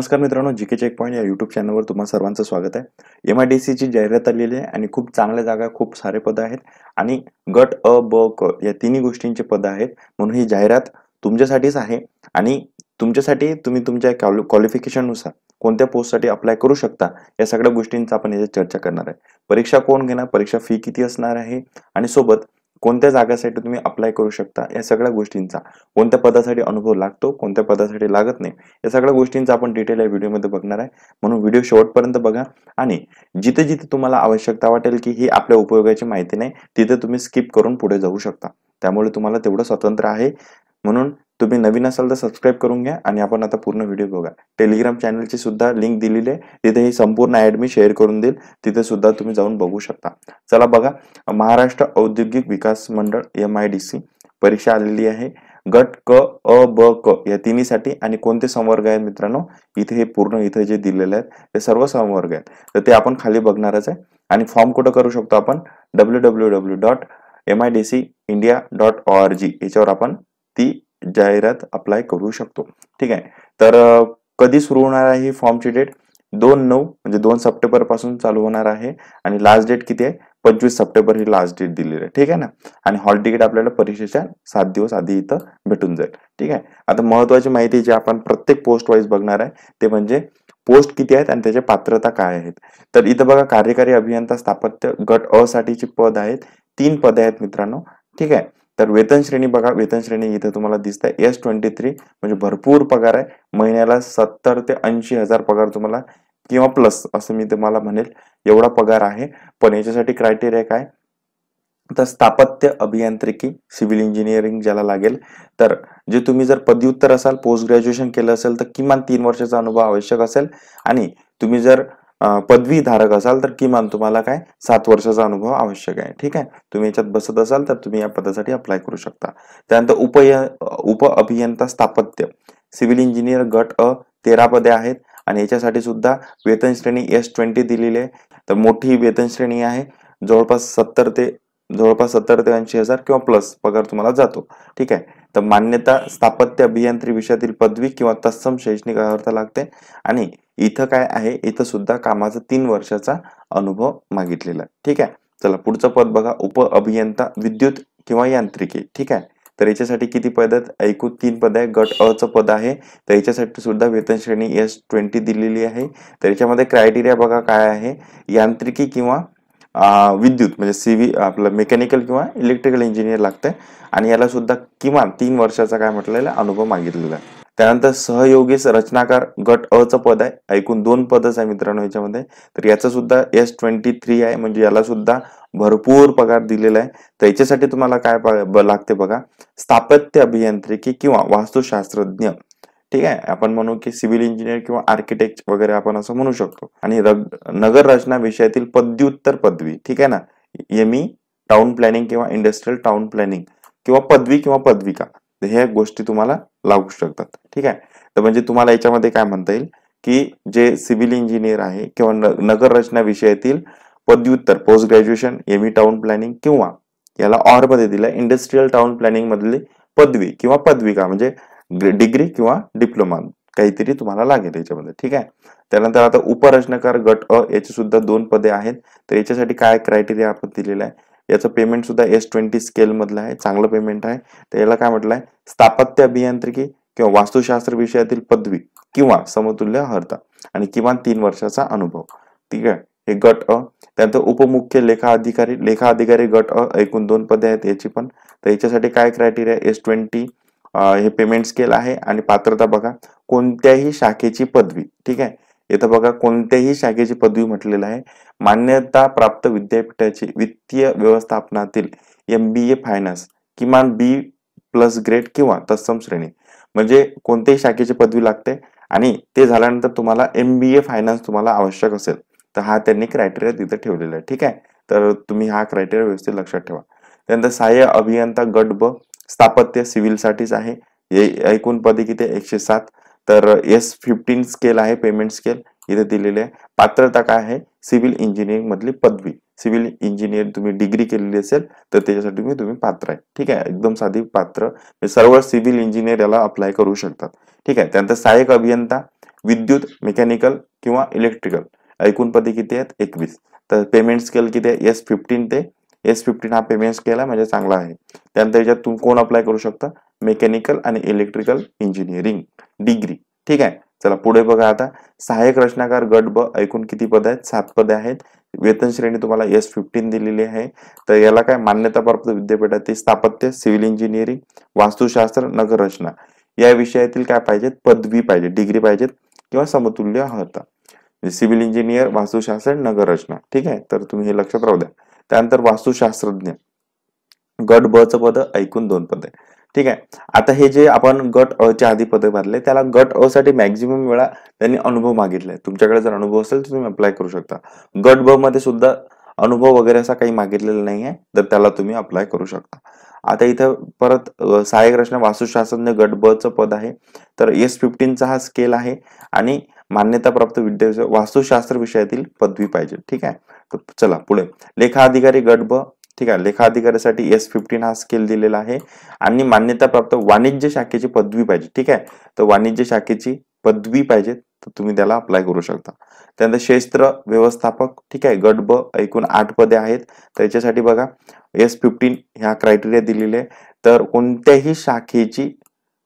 नमस्कार मित्रांनो G K check point या यूट्यूब चॅनलवर तुम्हाला सर्वांचं स्वागत आहे एम आय डी सीची जाहिरात आलेली आहे आणि खूप चांगल्या जागा खूप सारे पदं आहेत आणि गट अ ब क या तिन्ही गोष्टींचे पदं आहेत म्हणून ही जाहिरात तुमच्यासाठीच आहे आणि तुमच्यासाठी तुम्ही तुमच्या क्वालिफिकेशननुसार कोणत्या पोस्टसाठी अप्लाय करू शकता या सगळ्या गोष्टींचा आपण याच्यात चर्चा करणार आहे परीक्षा कोण घेणार परीक्षा फी किती असणार आहे आणि सोबत कोणत्या जागेसाठी तुम्ही अप्लाय करू शकता या सगळ्या गोष्टींचा कोणत्या पदासाठी अनुभव लागतो कोणत्या पदासाठी लागत नाही या सगळ्या गोष्टींचा आपण डिटेल या व्हिडिओमध्ये बघणार आहे म्हणून व्हिडिओ शेवटपर्यंत बघा आणि जिथे जिथे तुम्हाला आवश्यकता वाटेल की ही आपल्या उपयोगाची माहिती नाही तिथे तुम्ही स्किप करून पुढे जाऊ शकता त्यामुळे तुम्हाला तेवढं स्वतंत्र आहे म्हणून तुम्ही नवीन असाल तर सबस्क्राईब करून घ्या आणि आपण आता पूर्ण व्हिडिओ बघा टेलिग्राम चॅनलची सुद्धा लिंक दिलेली आहे तिथे ही संपूर्ण ॲड मी शेअर करून देईल तिथे सुद्धा तुम्ही जाऊन बघू शकता चला बघा महाराष्ट्र औद्योगिक विकास मंडळ एम आय डी सी परीक्षा आलेली आहे गट क अ ब क या तिन्हीसाठी आणि कोणते संवर्ग आहेत मित्रांनो इथे हे पूर्ण इथे जे दिलेले आहेत ते सर्व संवर्ग आहेत तर ते आपण खाली बघणारच आहे आणि फॉर्म कुठं करू शकतो आपण W W W dot M I D C India dot O R G याच्यावर आपण ती जाहिरात अप्लाय करू शकतो ठीक आहे तर कधी सुरू होणार आहे ही फॉर्मची डेट दोन नऊ म्हणजे दोन सप्टेंबर पासून चालू होणार आहे आणि लास्ट डेट किती आहे पंचवीस सप्टेंबर ही लास्ट डेट दिलेली आहे ठीक आहे ना आणि हॉल तिकीट आपल्याला परीक्षेच्या सात दिवस आधी इथं भेटून जाईल ठीक आहे आता महत्वाची माहिती जी आपण प्रत्येक पोस्ट वाईज बघणार आहे ते म्हणजे पोस्ट किती आहेत आणि त्याच्या पात्रता काय आहेत तर इथं बघा कार्यकारी अभियंता स्थापत्य गट अ साठीचे पद आहेत तीन पदे आहेत मित्रांनो ठीक आहे तर वेतन श्रेणी बघा वेतन श्रेणी इथे तुम्हाला दिसत आहे एस ट्वेंटी थ्री म्हणजे भरपूर पगार आहे महिन्याला सत्तर ते ऐंशी हजार पगार तुम्हाला किंवा प्लस असं मी तुम्हाला म्हणेल एवढा पगार आहे पण याच्यासाठी क्रायटेरिया काय तर स्थापत्य अभियांत्रिकी सिव्हिल इंजिनिअरिंग ज्याला लागेल तर जे तुम्ही जर पदव्युत्तर असाल पोस्ट ग्रॅज्युएशन केलं असेल तर किमान तीन वर्षाचा अनुभव आवश्यक असेल आणि तुम्ही जर पदवी धारक असाल तर किमान तुम्हाला काय सात वर्षाचा अनुभव आवश्यक आहे ठीक आहे तुम्ही याच्यात बसत असाल तर तुम्ही या पदासाठी अप्लाय करू शकता त्यानंतर उपय उप अभियंता स्थापत्य सिव्हिल इंजिनियर गट अ तेरा पदे आहेत आणि याच्यासाठी सुद्धा वेतन श्रेणी एस ट्वेंटी दिलेली आहे तर मोठी वेतन श्रेणी आहे जवळपास सत्तर ते जवळपास सत्तर ते ऐंशी हजार किंवा प्लस पगार तुम्हाला जातो ठीक आहे तर मान्यता स्थापत्य अभियांत्रिक विषयातील पदवी किंवा तत्सम शैक्षणिक अर्थ लागते आणि इथं काय आहे इथं सुद्धा कामाचा तीन वर्षाचा अनुभव मागितलेला ठीक आहे चला पुढचं पद बघा उप अभियंता विद्युत किंवा यांत्रिकी ठीक आहे तर याच्यासाठी किती पद आहेत ऐकून तीन पद आहे गट अ च पद आहे तर याच्यासाठी सुद्धा वेतन श्रेणी एस ट्वेंटी दिलेली आहे तर याच्यामध्ये क्रायटेरिया बघा काय आहे यांत्रिकी किंवा विद्युत म्हणजे सीव्ही आपलं मेकॅनिकल किंवा इलेक्ट्रिकल इंजिनियर लागतंय आणि याला सुद्धा किमान तीन वर्षाचा काय म्हटलेला अनुभव मागितलेला आहे त्यानंतर सहयोगी रचनाकार गट अ च पद आहे ऐकून दोन पदच आहे मित्रांनो याच्यामध्ये तर याचं सुद्धा एस ट्वेंटी थ्री आहे म्हणजे याला सुद्धा भरपूर पगार दिलेला आहे तर याच्यासाठी तुम्हाला काय लागते बघा स्थापत्य अभियांत्रिकी किंवा वास्तुशास्त्रज्ञ ठीक आहे आपण म्हणू की सिव्हिल इंजिनियर किंवा आर्किटेक्ट वगैरे आपण असं म्हणू शकतो आणि नगर रचना विषयातील पदव्युत्तर पदवी ठीक आहे ना एम मी टाउन प्लॅनिंग किंवा इंडस्ट्रियल टाउन प्लॅनिंग किंवा पदवी किंवा पदविका ह्या गोष्टी तुम्हाला लागू शकतात ठीक आहे तर म्हणजे तुम्हाला याच्यामध्ये काय म्हणता येईल की जे सिव्हिल इंजिनियर आहे किंवा नगर रचना विषयातील पदव्युत्तर post graduation M E e town planning किंवा याला मध्ये दिला इंडस्ट्रीयल टाउन प्लॅनिंग मधली पदवी किंवा का म्हणजे डिग्री किंवा डिप्लोमा काहीतरी तुम्हाला लागेल याच्यामध्ये ठीक आहे त्यानंतर आता उपरचनाकार गट अ याचे सुद्धा दोन पदे आहेत तर याच्यासाठी काय क्रायटेरिया आपण दिलेला आहे याचं पेमेंट सुद्धा एस ट्वेंटी स्केलमधलं आहे चांगलं पेमेंट आहे तर याला काय म्हटलं आहे स्थापत्य अभियांत्रिकी किंवा वास्तुशास्त्र विषयातील पदवी किंवा समतुल्य हरता आणि किमान तीन वर्षाचा अनुभव ठीक आहे हे गट अ त्यानंतर उपमुख्य लेखा अधिकारी लेखा अधिकारी गट अ एकूण दोन पदे आहेत याची पण तर याच्यासाठी काय क्रायटेरिया एस ट्वेंटी हे पेमेंट स्केल आहे आणि पात्रता बघा कोणत्याही शाखेची पदवी ठीक आहे इथं बघा कोणत्याही शाखेची पदवी म्हटलेलं आहे मान्यता प्राप्त विद्यापीठाची वित्तीय व्यवस्थापनातील एम बी ए फायनान्स किमान बी प्लस ग्रेड किंवा तत्सम श्रेणी म्हणजे कोणत्याही शाखेची पदवी लागते आणि ते झाल्यानंतर तुम्हाला एम बी ए फायनान्स तुम्हाला आवश्यक असेल तर हा त्यांनी क्रायटेरिया तिथे ठेवलेला आहे ठीक आहे तर तुम्ही हा क्रायटेरिया व्यवस्थित लक्षात ठेवा त्यानंतर सहाय्य अभियंता गट ब स्थापत्य सिव्हिलसाठीच आहे एकूण पदे किती एकशे सात तर एस फिफ्टीन स्केल आहे पेमेंट स्केल इथे दिलेले आहे पात्रता काय आहे सिव्हिल इंजिनिअरिंग मधली पदवी सिव्हिल इंजिनियर तुम्ही डिग्री केलेली असेल तर त्याच्यासाठी तुम्ही तुम्ही पात्र आहे ठीक आहे एकदम साधी पात्र सर्व सिव्हिल इंजिनियर याला अप्लाय करू शकतात ठीक आहे त्यानंतर सहाय्यक अभियंता विद्युत मेकॅनिकल किंवा इलेक्ट्रिकल एकूण पदे किती आहेत एकवीस तर पेमेंट स्केल किती आहे एस फिफ्टीन ते एस फिफ्टीन हा पेमेंट स्केल आहे म्हणजे चांगला आहे त्यानंतर याच्यात तुम्ही कोण अप्लाय करू शकता मेकॅनिकल आणि इलेक्ट्रिकल इंजिनिअरिंग डिग्री ठीक आहे चला पुढे बघा आता सहाय्यक रचनाकार गट ब ऐकून किती पद आहेत सात पदे आहेत वेतन श्रेणी तुम्हाला एस फिफ्टीन दिलेली आहे तर याला काय मान्यताप्राप्त प्राप्त आहे ते स्थापत्य सिव्हिल इंजिनिअरिंग वास्तुशास्त्र नगर रचना या विषयातील काय पाहिजेत पदवी पाहिजे डिग्री पाहिजेत किंवा समतुल्य होता म्हणजे सिव्हिल इंजिनियर वास्तुशास्त्र नगर रचना ठीक आहे तर तुम्ही हे लक्षात राहू द्या त्यानंतर वास्तुशास्त्रज्ञ गट ब च पद ऐकून दोन पद आहे ठीक आहे आता हे जे आपण गट अ च्या आधी पदक भरले त्याला गट अ साठी मॅक्झिमम वेळा त्यांनी अनुभव मागितलाय तुमच्याकडे जर अनुभव असेल तर तुम्ही अप्लाय करू शकता गट ब मध्ये सुद्धा अनुभव वगैरे असा काही मागितलेला नाही आहे तर त्याला तुम्ही अप्लाय करू शकता आता इथं परत सहाय्यक रचना वास्तुशास्त्रज्ञ गट ब चं पद आहे तर एस फिफ्टीनचा हा स्केल आहे आणि मान्यता प्राप्त विद्यार्थी वास्तुशास्त्र विषयातील पदवी पाहिजे ठीक आहे तर चला पुढे लेखा अधिकारी गट ब ठीक आहे लेखा अधिकाऱ्यासाठी एस फिफ्टीन हा स्केल दिलेला आहे आणि मान्यताप्राप्त वाणिज्य शाखेची पदवी पाहिजे ठीक आहे तर वाणिज्य शाखेची पदवी पाहिजे तर तुम्ही त्याला अप्लाय करू शकता त्यानंतर क्षेत्र व्यवस्थापक ठीक आहे गट ब एकूण आठ पदे आहेत तर याच्यासाठी बघा एस फिफ्टीन ह्या क्रायटेरिया दिलेले आहे तर कोणत्याही शाखेची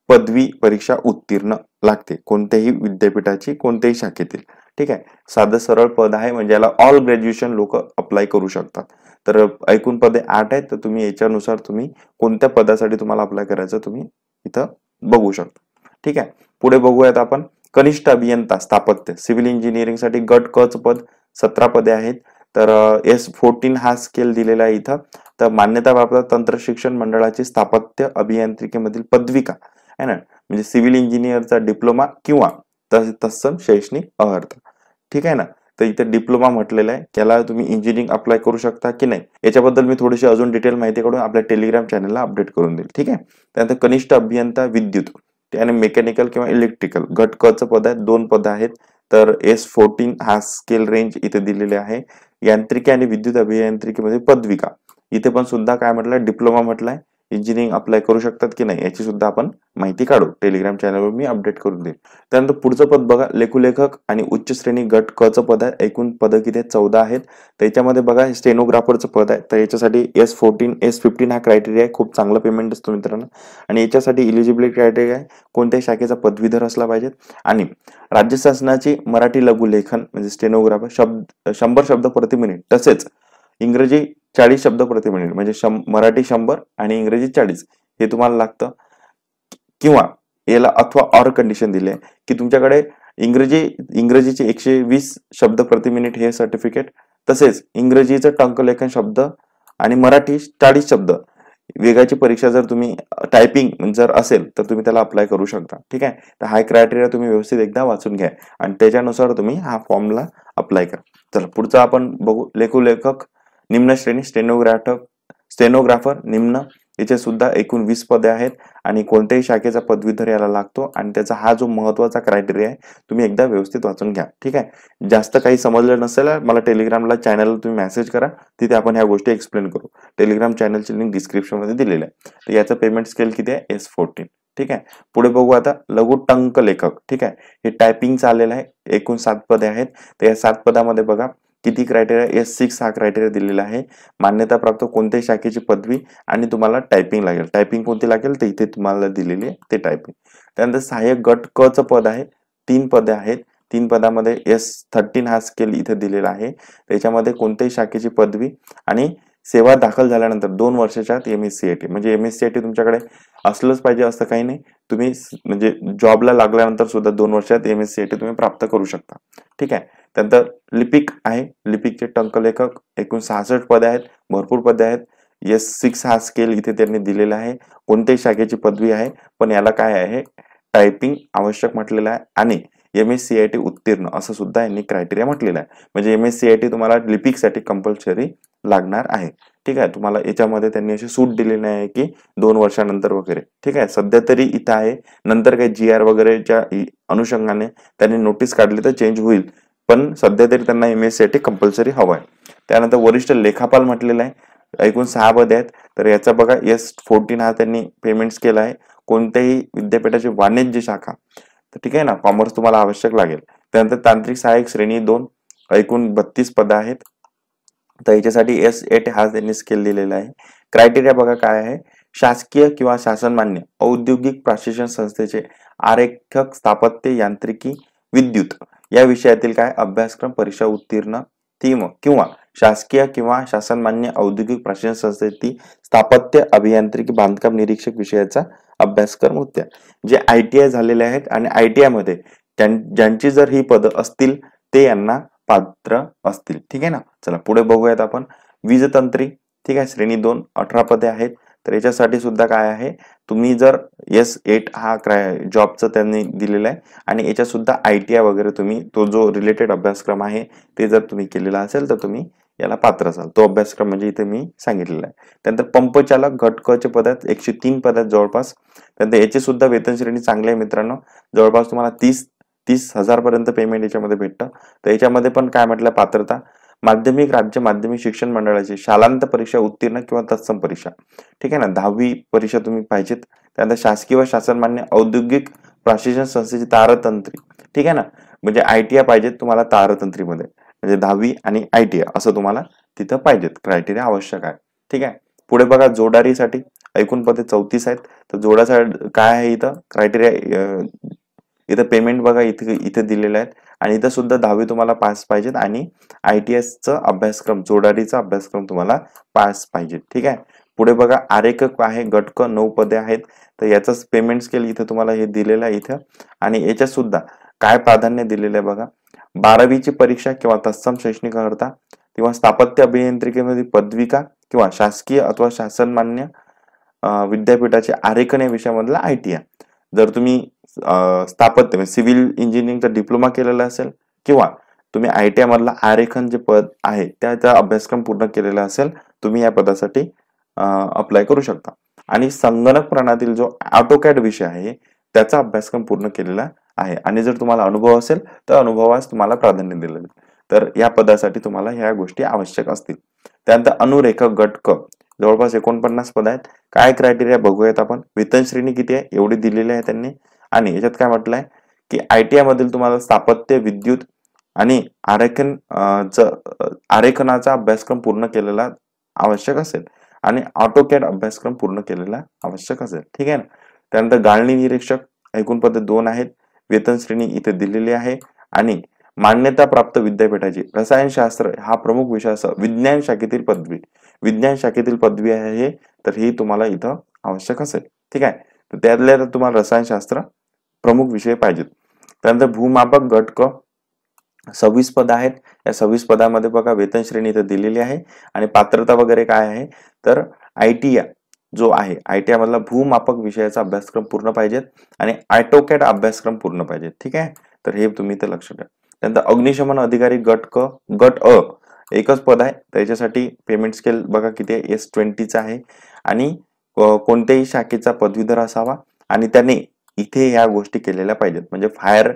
पदवी परीक्षा उत्तीर्ण लागते कोणत्याही विद्यापीठाची कोणत्याही शाखेतील ठीक आहे साधं सरळ पद आहे म्हणजे याला ऑल ग्रॅज्युएशन लोक अप्लाय करू शकतात तर ऐकून पदे आठ आहेत तर तुम्ही याच्यानुसार तुम्ही कोणत्या पदासाठी तुम्हाला अप्लाय करायचं तुम्ही इथं बघू शकता ठीक आहे पुढे बघूयात आपण कनिष्ठ अभियंता स्थापत्य सिव्हिल इंजिनिअरिंगसाठी गट कच पद सतरा पदे आहेत तर एस फोर्टीन हा स्केल दिलेला आहे इथं तर मान्यता प्राप्त तंत्र शिक्षण मंडळाची स्थापत्य अभियांत्रिकेमधील पदविका आहे ना म्हणजे सिव्हिल इंजिनिअरचा डिप्लोमा किंवा तत्सम शैक्षणिक अहर्थ ठीक आहे ना तर इथे डिप्लोमा म्हटलेला आहे त्याला तुम्ही इंजिनिअरिंग अप्लाय करू शकता की नाही याच्याबद्दल मी थोडीशी अजून डिटेल माहिती काढून आपल्या टेलिग्राम चॅनलला अपडेट करून देईल ठीक आहे त्यानंतर कनिष्ठ अभियंता विद्युत आणि मेकॅनिकल किंवा इलेक्ट्रिकल घटकाचं पद आहे दोन पद आहेत तर एस फोर्टीन हा स्केल रेंज इथे दिलेले आहे यांत्रिकी आणि विद्युत अभियांत्रिकीमध्ये पदविका इथे पण सुद्धा काय म्हटलं डिप्लोमा म्हटलाय इंजिनिअरिंग अप्लाय करू शकतात की नाही याची सुद्धा आपण माहिती काढू टेलिग्राम चॅनलवर मी अपडेट करून देईल त्यानंतर पुढचं पद बघा लेखुलेखक आणि उच्च श्रेणी गट क चं पद आहे एकूण पद किती चौदा आहेत त्याच्यामध्ये बघा स्टेनोग्राफरचं पद आहे तर याच्यासाठी एस फोर्टीन एस फिफ्टीन हा क्रायटेरिया आहे खूप चांगला पेमेंट असतो मित्रांनो आणि याच्यासाठी इलिजिबिलिटी क्रायटेरिया आहे कोणत्या शाखेचा पदवीधर असला पाहिजे आणि राज्य शासनाची मराठी लघुलेखन म्हणजे स्टेनोग्राफर शब्द शंभर शब्द प्रति मिनिट तसेच इंग्रजी चाळीस शब्द प्रति मिनिट म्हणजे शं मराठी शंभर आणि इंग्रजी चाळीस हे तुम्हाला लागतं किंवा याला अथवा ऑर कंडिशन दिली आहे की तुमच्याकडे इंग्रजी इंग्रजीचे एकशे वीस शब्द प्रति मिनिट हे सर्टिफिकेट तसेच इंग्रजीचं टंकलेखन शब्द आणि मराठी चाळीस शब्द वेगाची परीक्षा जर तुम्ही टायपिंग जर असेल तर तुम्ही त्याला अप्लाय करू शकता ठीक आहे तर हाय क्रायटेरिया तुम्ही व्यवस्थित एकदा वाचून घ्या आणि त्याच्यानुसार तुम्ही हा फॉर्मला अप्लाय करा चला पुढचा आपण बघू लेखू लेखक निम्न श्रेणी स्टेनोग्राफर स्टेनोग्राफर निम्न याचे सुद्धा एकूण वीस पदे आहेत आणि कोणत्याही शाखेचा पदवीधर याला लागतो आणि त्याचा हा जो महत्वाचा क्रायटेरिया आहे तुम्ही एकदा व्यवस्थित वाचून घ्या ठीक आहे जास्त काही समजलं नसेल मला टेलिग्रामला चॅनलला तुम्ही मेसेज करा तिथे आपण ह्या गोष्टी एक्सप्लेन करू टेलिग्राम चॅनलची लिंक डिस्क्रिप्शनमध्ये दिलेली आहे तर याचं पेमेंट स्केल किती आहे एस फोर्टीन ठीक आहे पुढे बघू आता लघु टंक लेखक ठीक आहे हे टायपिंग चाललेलं आहे एकूण सात पदे आहेत तर या सात पदामध्ये बघा किती क्रायटेरिया एस सिक्स हा क्रायटेरिया दिलेला आहे मान्यताप्राप्त कोणत्याही शाखेची पदवी आणि तुम्हाला टायपिंग लागेल टायपिंग कोणती लागेल ते इथे तुम्हाला दिलेली आहे ते टायपिंग त्यानंतर सहाय्यक गट क पद आहे तीन पदे आहेत तीन पदामध्ये एस थर्टीन हा स्केल इथे दिलेला आहे त्याच्यामध्ये कोणत्याही शाखेची पदवी आणि सेवा दाखल झाल्यानंतर दोन वर्षाच्या आत M S C I T म्हणजे M S C I T तुमच्याकडे असलंच पाहिजे असं काही नाही तुम्ही म्हणजे जॉबला लागल्यानंतर सुद्धा दोन वर्षात M S C I T तुम्ही प्राप्त करू शकता ठीक आहे त्यानंतर लिपिक आहे लिपिकचे टंकलेखक एकूण सहासष्ट पदे आहेत भरपूर पदे आहेत एस सिक्स हा स्केल इथे त्यांनी दिलेला आहे कोणत्याही शाखेची पदवी आहे पण याला काय आहे टायपिंग आवश्यक म्हटलेलं आहे आणि M S C I T उत्तीर्ण असं सुद्धा यांनी क्रायटेरिया म्हटलेलं आहे म्हणजे M S C I T तुम्हाला लिपिकसाठी कंपल्सरी लागणार आहे ठीक आहे तुम्हाला याच्यामध्ये त्यांनी अशी सूट दिलेली आहे की दोन वर्षानंतर वगैरे ठीक आहे सध्या तरी इथं आहे नंतर काही जी आर वगैरेच्या अनुषंगाने त्यांनी नोटीस काढली तर चेंज होईल पण सध्या तरी त्यांना एम एस सी कंपल्सरी हवं आहे त्यानंतर वरिष्ठ लेखापाल म्हटलेलं आहे एकूण सहा पद आहेत तर याचा बघा एस फोर्टीन हा त्यांनी पेमेंट्स केला आहे कोणत्याही विद्यापीठाची वाणिज्य शाखा तर ठीक आहे ना कॉमर्स तुम्हाला आवश्यक लागेल त्यानंतर तांत्रिक सहाय्यक श्रेणी दोन एकूण बत्तीस पद आहेत तर याच्यासाठी एस एट हा त्यांनी स्केल दिलेला आहे क्रायटेरिया बघा काय आहे शासकीय किंवा शासनमान्य औद्योगिक प्रशिक्षण संस्थेचे आरेखक स्थापत्य यांत्रिकी विद्युत या विषयातील काय अभ्यासक्रम परीक्षा उत्तीर्ण थीम किंवा शासकीय किंवा शासनमान्य औद्योगिक प्रशासन संस्थेतील स्थापत्य अभियांत्रिकी बांधकाम निरीक्षक विषयाचा अभ्यासक्रम होत्या जे आय टी आय झालेले आहेत आणि आय टी आयमध्ये ज्यांची जर ही पदं असतील ते यांना पात्र असतील ठीक आहे ना चला पुढे बघूयात आपण वीजतंत्री ठीक आहे श्रेणी दोन अठरा पदे आहेत तर याच्यासाठी सुद्धा काय आहे तुम्ही जर एस एट हा क्राय जॉबचं त्यांनी दिलेलं आहे आणि याच्यासुद्धा आय टी आय वगैरे तुम्ही तो जो रिलेटेड अभ्यासक्रम आहे ते जर तुम्ही केलेला असेल तर तुम्ही याला पात्र असाल तो अभ्यासक्रम म्हणजे इथे मी सांगितलेला आहे त्यानंतर पंपचालक घटकचे आहेत एकशे तीन आहेत जवळपास त्यानंतर याचे सुद्धा वेतन श्रेणी चांगली आहे मित्रांनो जवळपास तुम्हाला तीस तीस हजारपर्यंत पेमेंट याच्यामध्ये भेटतं तर याच्यामध्ये पण काय म्हटलं पात्रता माध्यमिक राज्य माध्यमिक शिक्षण मंडळाची शालांत परीक्षा उत्तीर्ण किंवा तत्सम परीक्षा ठीक आहे ना दहावी परीक्षा तुम्ही पाहिजेत त्यानंतर शासकीय व शासनमान्य औद्योगिक प्रशिक्षण संस्थेची तारतंत्री ठीक आहे ना म्हणजे आय टी आय पाहिजेत तुम्हाला तारतंत्रीमध्ये म्हणजे दहावी आणि आय टी आय असं तुम्हाला तिथं पाहिजेत क्रायटेरिया आवश्यक आहे ठीक आहे पुढे बघा जोडारीसाठी ऐकून पदे चौतीस आहेत तर जोडासाठी काय आहे इथं क्रायटेरिया इथं पेमेंट बघा इथे इथे दिलेलं आहे आणि इथं सुद्धा दहावी तुम्हाला पास पाहिजेत आणि आय टी एसचा अभ्यासक्रम जोडारीचा अभ्यासक्रम तुम्हाला पास पाहिजे ठीक आहे पुढे बघा आरेखक आहे गटक नऊ पदे आहेत तर याचाच पेमेंट स्केल इथे तुम्हाला हे दिलेलं आहे इथं आणि याच्यात सुद्धा काय प्राधान्य दिलेलं आहे बघा बारावीची परीक्षा किंवा तत्सम शैक्षणिक किंवा स्थापत्य अभियांत्रिकेमध्ये पदविका किंवा शासकीय अथवा शासनमान्य विद्यापीठाचे आरेखन या विषयामधला आय टी आय जर तुम्ही स्थापत्य म्हणजे सिव्हिल इंजिनिअरिंगचा डिप्लोमा केलेला असेल किंवा तुम्ही आय टी आरेखन जे पद आहे त्याचा अभ्यासक्रम पूर्ण केलेला असेल तुम्ही या पदासाठी अप्लाय करू शकता आणि संगणक प्रणालीतील जो ऑटोकॅड विषय आहे त्याचा अभ्यासक्रम पूर्ण केलेला आहे आणि जर तुम्हाला अनुभव असेल तर अनुभवास तुम्हाला प्राधान्य दिले तर या पदासाठी तुम्हाला ह्या गोष्टी आवश्यक असतील त्यानंतर अनुरेखक गटक जवळपास एकोणपन्नास पद आहेत काय क्रायटेरिया बघूयात आपण वेतन श्रेणी किती आहे एवढी दिलेली आहे त्यांनी आणि याच्यात काय म्हटलंय की आय टी आय मधील तुम्हाला स्थापत्य विद्युत आणि आरेखन आरेखनाचा अभ्यासक्रम पूर्ण केलेला आवश्यक असेल आणि ऑटोकॅड अभ्यासक्रम पूर्ण केलेला आवश्यक असेल ठीक आहे ना त्यानंतर गाळणी निरीक्षक एकूण पद दोन आहेत वेतन श्रेणी इथे दिलेली आहे आणि मान्यता प्राप्त विद्यापीठाची रसायनशास्त्र हा प्रमुख विषय असं विज्ञान शाखेतील पदवी विज्ञान शाखेतील पदवी आहे तर ही तुम्हाला इथं आवश्यक असेल ठीक आहे तर त्यातल्या तुम्हाला रसायनशास्त्र प्रमुख विषय पाहिजेत त्यानंतर भूमापक गट क सव्वीस पद आहेत या सव्वीस पदामध्ये बघा वेतन श्रेणी इथे दिलेली आहे आणि पात्रता वगैरे काय आहे तर आय टी जो आहे आय टी आयमधला भूमापक विषयाचा अभ्यासक्रम पूर्ण पाहिजेत आणि आयटोकॅट अभ्यासक्रम पूर्ण पाहिजेत ठीक आहे तर हे तुम्ही इथं लक्ष द्या त्यानंतर अग्निशमन अधिकारी गट क गट अ एकच पद आहे त्याच्यासाठी पेमेंट स्केल बघा किती आहे एस ट्वेंटीचा आहे आणि कोणत्याही शाखेचा पदवीधर असावा आणि त्याने इथे ह्या गोष्टी केलेल्या पाहिजेत म्हणजे फायर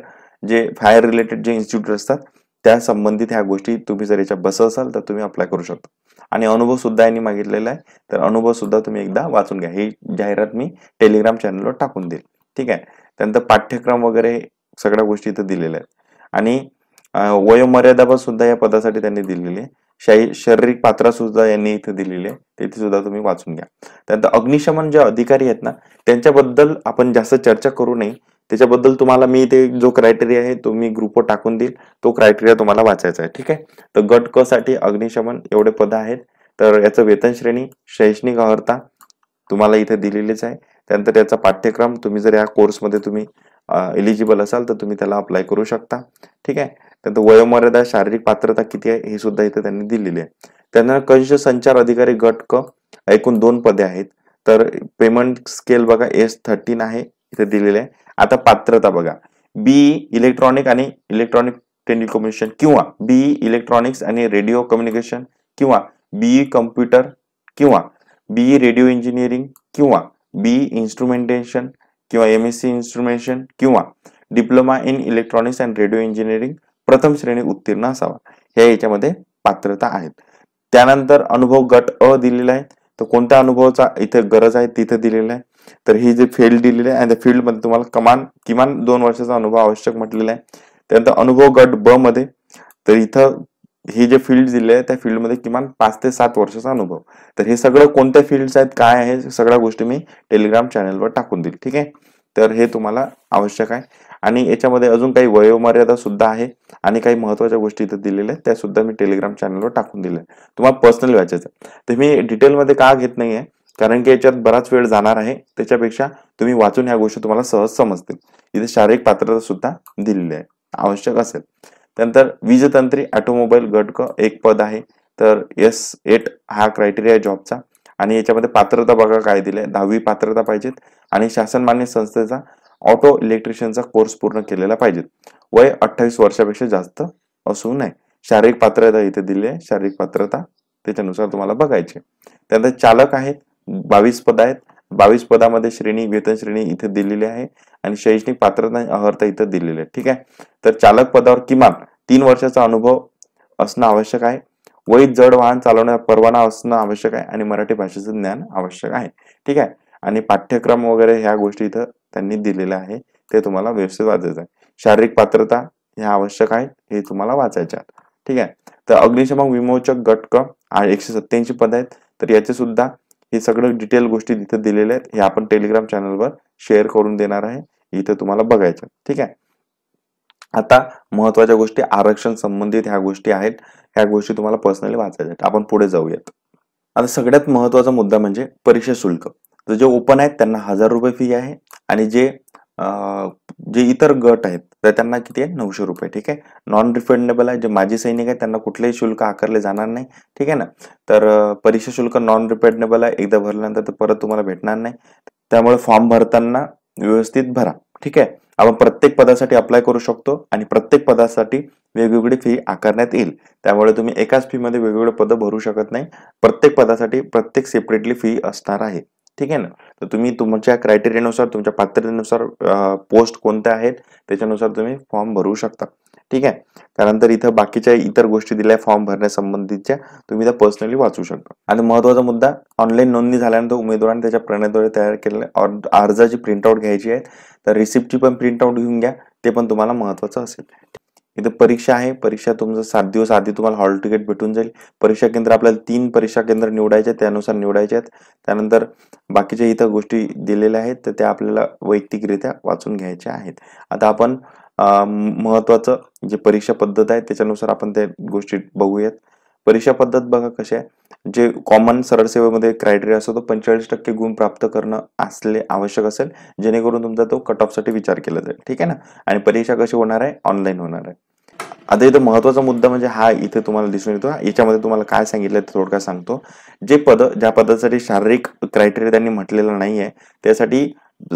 जे फायर रिलेटेड जे इन्स्टिट्यूट असतात त्या संबंधित ह्या गोष्टी तुम्ही जर याच्या बस असाल तर तुम्ही अप्लाय करू शकता आणि अनुभव सुद्धा यांनी मागितलेला आहे तर अनुभव सुद्धा तुम्ही एकदा वाचून घ्या ही जाहिरात मी टेलिग्राम चॅनलवर टाकून देईल ठीक आहे त्यानंतर पाठ्यक्रम वगैरे सगळ्या गोष्टी इथं दिलेल्या आहेत आणि वयोमर्यादा पण सुद्धा या पदासाठी त्यांनी दिलेली आहे शाही शारीरिक पात्रा सुद्धा यांनी इथे दिलेली आहे तिथे सुद्धा तुम्ही वाचून घ्या त्यानंतर अग्निशमन जे अधिकारी आहेत ना त्यांच्याबद्दल आपण जास्त चर्चा करू नये त्याच्याबद्दल तुम्हाला मी इथे जो क्रायटेरिया आहे तो मी ग्रुपवर टाकून देईल तो क्रायटेरिया तुम्हाला वाचायचा आहे ठीक आहे तर गट क साठी अग्निशमन एवढे पद आहेत तर याचं वेतन श्रेणी शैक्षणिक अर्हता तुम्हाला इथे दिलेलीच आहे त्यानंतर याचा पाठ्यक्रम तुम्ही जर या कोर्समध्ये तुम्ही एलिजिबल असाल तर तुम्ही त्याला अप्लाय करू शकता ठीक आहे त्यानंतर वयोमर्यादा शारीरिक पात्रता किती आहे हे सुद्धा इथे त्यांनी दिलेली आहे त्यांना कंश संचार अधिकारी गट क एकूण दोन पदे आहेत तर पेमेंट स्केल बघा एस थर्टीन आहे इथे दिलेले आहे आता पात्रता बघा बी इलेक्ट्रॉनिक आणि इलेक्ट्रॉनिक टेलिकम्युनिकेशन किंवा बी इलेक्ट्रॉनिक्स आणि रेडिओ कम्युनिकेशन किंवा बी कम्प्युटर किंवा बी रेडिओ इंजिनिअरिंग किंवा बी इन्स्ट्रुमेंटेशन किंवा एम एस सी इन्स्ट्रुमेंटेशन किंवा diploma in electronics and radio engineering प्रथम श्रेणी उत्तीर्ण असावा हे याच्यामध्ये पात्रता आहेत त्यानंतर अनुभव गट अ दिलेला आहे तर कोणत्या अनुभवाचा इथे गरज आहे तिथे दिलेला आहे तर ही जे फील्ड दिलेली आहे आणि त्या फील्डमध्ये तुम्हाला कमान किमान दोन वर्षाचा अनुभव आवश्यक म्हटलेला आहे त्यानंतर अनुभव गट ब मध्ये तर इथं हे जे फील्ड दिले आहे त्या फील्डमध्ये किमान पाच ते सात वर्षाचा अनुभव तर हे सगळं कोणत्या फील्ड आहेत काय आहे सगळ्या गोष्टी मी टेलिग्राम चॅनलवर टाकून देईल ठीक आहे तर हे तुम्हाला आवश्यक आहे आणि याच्यामध्ये अजून काही वयोमर्यादा सुद्धा आहे आणि काही महत्वाच्या गोष्टी इथे दिलेल्या आहेत त्या सुद्धा मी टेलिग्राम चॅनलवर टाकून दिल्या तुम्हाला पर्सनल वाचायचं तर मी डिटेलमध्ये का घेत नाहीये कारण की याच्यात बराच वेळ जाणार आहे त्याच्यापेक्षा तुम्ही वाचून ह्या गोष्टी तुम्हाला सहज समजतील इथे शारीरिक पात्रता सुद्धा दिलेली आहे आवश्यक असेल त्यानंतर वीजतंत्री ऑटोमोबाईल गट एक पद आहे तर एस एट हा क्रायटेरिया आहे जॉबचा आणि याच्यामध्ये पात्रता बघा काय दिले दहावी पात्रता पाहिजेत आणि शासनमान्य संस्थेचा ऑटो इलेक्ट्रिशियनचा कोर्स पूर्ण केलेला पाहिजे वय अठ्ठावीस वर्षापेक्षा जास्त असू नये शारीरिक पात्रता इथे दिली आहे शारीरिक पात्रता त्याच्यानुसार तुम्हाला बघायचे त्यानंतर चालक आहेत बावीस पद आहेत बावीस पदामध्ये श्रेणी वेतन श्रेणी इथे दिलेली आहे आणि शैक्षणिक पात्रता अहर्ता इथे दिलेली आहे ठीक आहे तर चालक पदावर किमान तीन वर्षाचा अनुभव असणं आवश्यक आहे वैध जड वाहन चालवण्याचा परवाना असणं आवश्यक आहे आणि मराठी भाषेचं ज्ञान आवश्यक आहे ठीक आहे आणि पाठ्यक्रम वगैरे ह्या गोष्टी इथं त्यांनी दिलेलं आहे ते तुम्हाला व्यवस्थित वाचायचं आहे शारीरिक पात्रता ह्या आवश्यक आहेत हे तुम्हाला वाचायच्या ठीक आहे तर अग्निशमक विमोचक गट क एकशे सत्याऐंशी पद आहेत तर याचे सुद्धा हे सगळं डिटेल गोष्टी तिथे दिलेल्या आहेत हे आपण टेलिग्राम चॅनलवर शेअर करून देणार आहे इथे तुम्हाला बघायचं ठीक आहे आता महत्वाच्या गोष्टी आरक्षण संबंधित ह्या गोष्टी आहेत ह्या गोष्टी तुम्हाला पर्सनली वाचायच्या आहेत आपण पुढे जाऊयात आता सगळ्यात महत्वाचा मुद्दा म्हणजे परीक्षा शुल्क तर जे ओपन आहेत त्यांना हजार रुपये फी आहे आणि जे जे इतर गट आहेत तर त्यांना किती आहे नऊशे रुपये ठीक आहे नॉन रिफंडेबल आहे जे माजी सैनिक आहेत त्यांना कुठलेही शुल्क आकारले जाणार नाही ठीक आहे ना तर परीक्षा शुल्क नॉन रिफंडेबल आहे एकदा भरल्यानंतर ते परत तुम्हाला भेटणार नाही त्यामुळे फॉर्म भरताना व्यवस्थित भरा ठीक आहे आपण प्रत्येक पदासाठी अप्लाय करू शकतो आणि प्रत्येक पदासाठी वेगवेगळी फी आकारण्यात येईल त्यामुळे तुम्ही एकाच फीमध्ये वेगवेगळे पदं भरू शकत नाही प्रत्येक पदासाठी प्रत्येक सेपरेटली फी असणार आहे ठीक आहे ना तर तुम्ही तुमच्या क्रायटेरियानुसार तुमच्या पात्रतेनुसार पोस्ट कोणत्या आहेत त्याच्यानुसार तुम्ही फॉर्म भरू शकता ठीक आहे त्यानंतर इथं बाकीच्या इतर गोष्टी दिल्या फॉर्म भरण्यासंबंधीच्या तुम्ही त्या पर्सनली वाचू शकता आणि महत्वाचा मुद्दा ऑनलाईन नोंदणी झाल्यानंतर उमेदवारांनी त्याच्या प्रणयाद्वारे तयार केलेल्या अर्जाची प्रिंटआउट घ्यायची आहे तर रिसिप्टची पण प्रिंटआउट घेऊन घ्या ते पण तुम्हाला महत्वाचं असेल इथं परीक्षा आहे परीक्षा तुमचं सात दिवस आधी तुम्हाला हॉल तिकीट भेटून जाईल परीक्षा केंद्र आपल्याला तीन परीक्षा केंद्र निवडायचे त्यानुसार निवडायचे आहेत त्यानंतर बाकीच्या इथं गोष्टी दिलेल्या आहेत तर त्या आपल्याला वैयक्तिकरित्या वाचून घ्यायच्या आहेत आता आपण महत्त्वाचं जे परीक्षा पद्धत आहे त्याच्यानुसार आपण त्या गोष्टी बघूयात परीक्षा पद्धत बघा कशी आहे जे कॉमन सरळ सेवेमध्ये क्रायटेरिया असतो तो पंचेचाळीस टक्के गुण प्राप्त करणं असले आवश्यक असेल जेणेकरून तुमचा तो कट ऑफसाठी विचार केला जाईल ठीक आहे ना आणि परीक्षा कशी होणार आहे ऑनलाईन होणार आहे आता इथं महत्वाचा मुद्दा म्हणजे हा इथे तुम्हाला दिसून येतो याच्यामध्ये तुम्हाला काय सांगितलं ते थोडक्यात सांगतो जे पद ज्या पदासाठी शारीरिक क्रायटेरिया त्यांनी म्हटलेलं नाही आहे त्यासाठी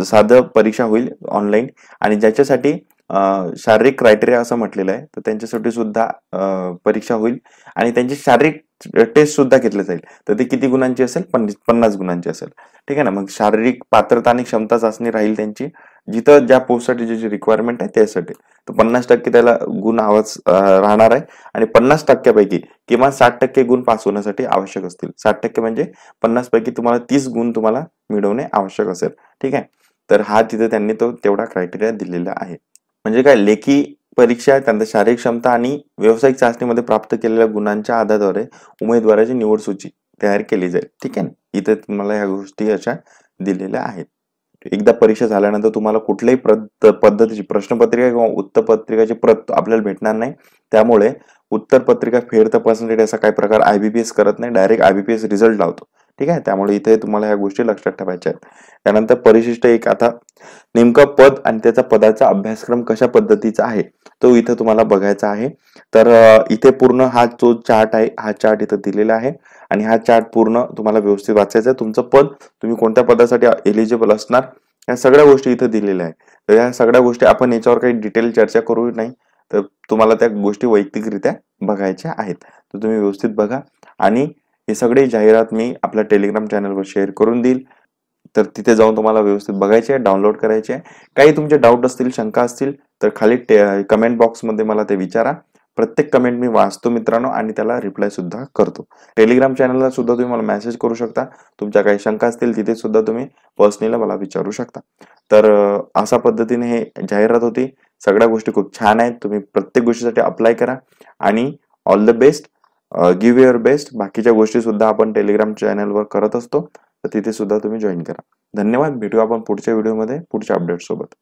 साधं परीक्षा होईल ऑनलाईन आणि ज्याच्यासाठी शारीरिक क्रायटेरिया असं म्हटलेलं आहे तर त्यांच्यासाठी सुद्धा परीक्षा होईल आणि त्यांची शारीरिक टेस्ट सुद्धा घेतली जाईल तर ती किती गुणांची असेल पन्नास गुणांची असेल ठीक आहे ना मग शारीरिक पात्रता आणि क्षमता चाचणी राहील त्यांची जिथं ज्या पोस्टसाठी ज्याची रिक्वायरमेंट आहे त्यासाठी तर पन्नास टक्के त्याला गुण आवाज राहणार आहे आणि पन्नास टक्क्यापैकी किमान साठ टक्के गुण पास होण्यासाठी आवश्यक असतील साठ टक्के म्हणजे पन्नास पैकी तुम्हाला तीस गुण तुम्हाला मिळवणे आवश्यक असेल ठीक आहे तर हा तिथे त्यांनी तो तेवढा क्रायटेरिया दिलेला आहे म्हणजे काय लेखी परीक्षा त्यांना शारीरिक क्षमता आणि व्यावसायिक चाचणीमध्ये प्राप्त केलेल्या गुणांच्या आधाराद्वारे उमेदवाराची निवड सूची तयार केली जाईल ठीक आहे इथे तुम्हाला ह्या गोष्टी अशा दिलेल्या आहेत एकदा परीक्षा झाल्यानंतर तुम्हाला कुठल्याही पद्धतीची प्रश्नपत्रिका किंवा उत्तरपत्रिकाची प्रत आपल्याला भेटणार नाही त्यामुळे उत्तरपत्रिका फेर पर्सेंटेज असा काही प्रकार आयबीपीएस करत नाही डायरेक्ट आयबीपीएस रिझल्ट लावतो ठीक आहे त्यामुळे इथे तुम्हाला ह्या गोष्टी लक्षात ठेवायच्या आहेत त्यानंतर परिशिष्ट एक आता नेमकं पद आणि त्याचा पदाचा अभ्यासक्रम कशा पद्धतीचा आहे तो इथं तुम्हाला बघायचा आहे तर इथे पूर्ण हा जो चार्ट आहे हा चार्ट इथं दिलेला आहे आणि हा चार्ट पूर्ण तुम्हाला व्यवस्थित वाचायचा आहे तुमचं पद तुम्ही कोणत्या पदासाठी एलिजिबल असणार या सगळ्या गोष्टी इथं दिलेल्या आहेत तर या सगळ्या गोष्टी आपण याच्यावर काही डिटेल चर्चा करू नाही तर तुम्हाला त्या गोष्टी वैयक्तिकरित्या बघायच्या आहेत तर तुम्ही व्यवस्थित बघा आणि ही सगळी जाहिरात मी आपल्या टेलिग्राम चॅनलवर शेअर करून देईल तर तिथे जाऊन तुम्हाला व्यवस्थित बघायचे आहे डाउनलोड करायचे आहे काही तुमचे डाऊट असतील शंका असतील तर खाली टे कमेंट बॉक्समध्ये मला ते विचारा प्रत्येक कमेंट मी वाचतो मित्रांनो आणि त्याला रिप्लाय सुद्धा करतो टेलिग्राम चॅनलला सुद्धा तुम्ही मला मेसेज करू शकता तुमच्या काही शंका असतील तिथे सुद्धा तुम्ही पर्सनली मला विचारू शकता तर अशा पद्धतीने हे जाहिरात होती सगळ्या गोष्टी खूप छान आहेत तुम्ही प्रत्येक गोष्टीसाठी अप्लाय करा आणि all the best give your best बाकीच्या गोष्टी सुद्धा आपण टेलिग्राम चॅनलवर करत असतो तर तिथे सुद्धा तुम्ही जॉईन करा धन्यवाद भेटू आपण पुढच्या व्हिडिओमध्ये पुढच्या अपडेट सोबत